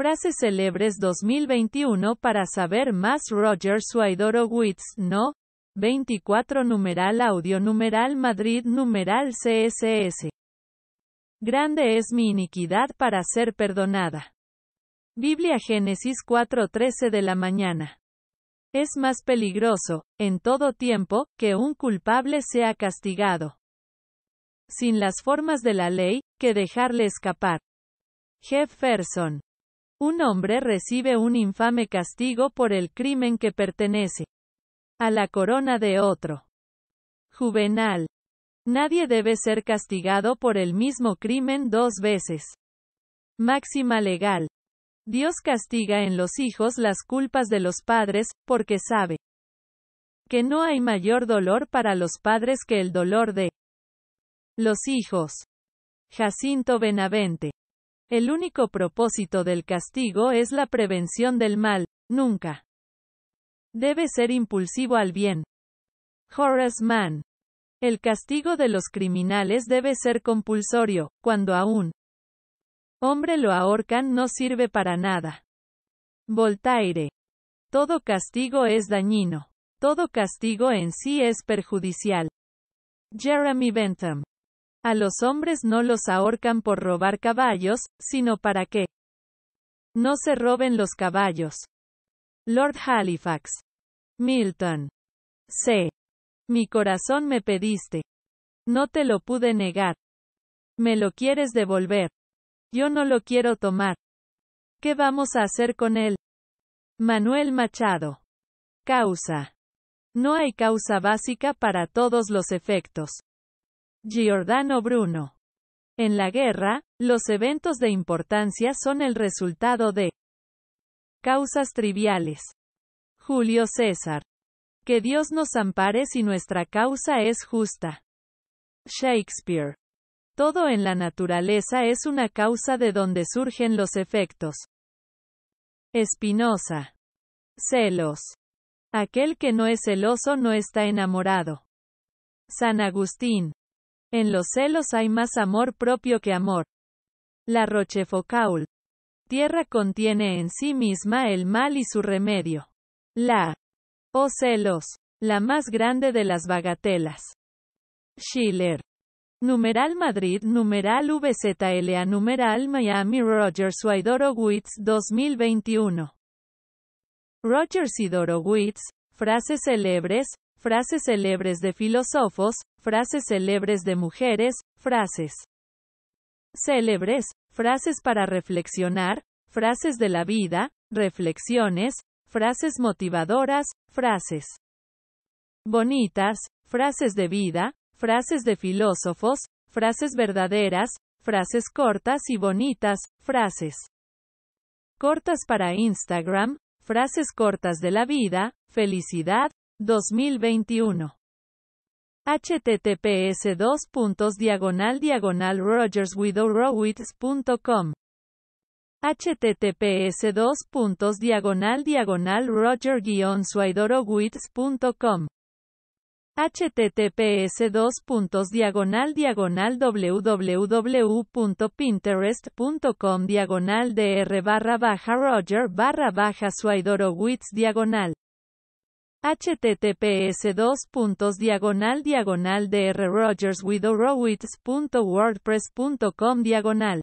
Frases célebres 2021 para saber más Roger Witz no. 24 numeral audio numeral Madrid numeral CSS. Grande es mi iniquidad para ser perdonada. Biblia Génesis 4:13 de la mañana. Es más peligroso, en todo tiempo, que un culpable sea castigado. Sin las formas de la ley, que dejarle escapar. Jefferson. Un hombre recibe un infame castigo por el crimen que pertenece a la corona de otro. Juvenal. Nadie debe ser castigado por el mismo crimen dos veces. Máxima legal. Dios castiga en los hijos las culpas de los padres, porque sabe que no hay mayor dolor para los padres que el dolor de los hijos. Jacinto Benavente. El único propósito del castigo es la prevención del mal, nunca. Debe ser impulsivo al bien. Horace Mann. El castigo de los criminales debe ser compulsorio, cuando aún hombre lo ahorcan no sirve para nada. Voltaire. Todo castigo es dañino. Todo castigo en sí es perjudicial. Jeremy Bentham. A los hombres no los ahorcan por robar caballos, sino para que no se roben los caballos. Lord Halifax. Milton. C. Mi corazón me pediste. No te lo pude negar. Me lo quieres devolver. Yo no lo quiero tomar. ¿Qué vamos a hacer con él? Manuel Machado. Causa. No hay causa básica para todos los efectos. Giordano Bruno. En la guerra, los eventos de importancia son el resultado de causas triviales. Julio César. Que Dios nos ampare si nuestra causa es justa. Shakespeare. Todo en la naturaleza es una causa de donde surgen los efectos. Espinosa. Celos. Aquel que no es celoso no está enamorado. San Agustín. En los celos hay más amor propio que amor. La Rochefoucauld. Tierra contiene en sí misma el mal y su remedio. La. O oh celos. La más grande de las bagatelas. Schiller. Numeral Madrid, numeral VZLA, numeral Miami Rogers Witz 2021. Rogers y Dorowitz, frases célebres, frases célebres de filósofos, frases célebres de mujeres, frases célebres, frases para reflexionar, frases de la vida, reflexiones, frases motivadoras, frases bonitas, frases de vida, frases de filósofos, frases verdaderas, frases cortas y bonitas, frases cortas para Instagram, frases cortas de la vida, felicidad, 2021. https 2 puntos diagonal diagonal rogerswidowrowitz.com https 2 puntos diagonal diagonal roger swidorowitz.com https 2 puntos diagonal diagonal www.pinterest.com diagonal dr barra baja roger barra baja swidorowitz diagonal https puntos diagonal diagonal dr rogers .wordpress.com diagonal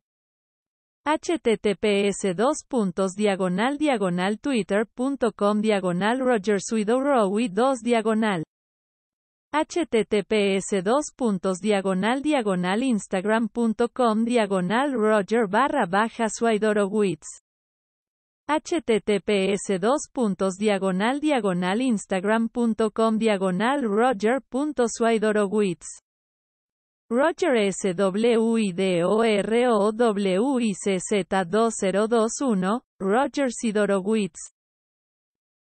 https puntos diagonal diagonal twitter.com diagonal rogers 2 diagonal https puntos diagonal diagonal instagram.com diagonal roger barra baja suidorowitz https 2 diagonal diagonal instagram.com diagonal Roger S. W. I. D. O. R. O. W. I. C. Z. 2021, Roger Sidorowitz.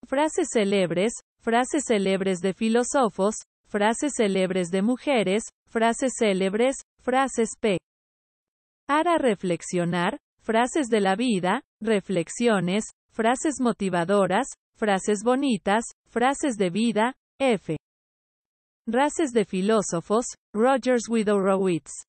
Frases célebres, frases célebres de filósofos, frases célebres de mujeres, frases célebres, frases p. Para reflexionar, frases de la vida, reflexiones, frases motivadoras, frases bonitas, frases de vida, F. Races de filósofos, Rogers Rowitz.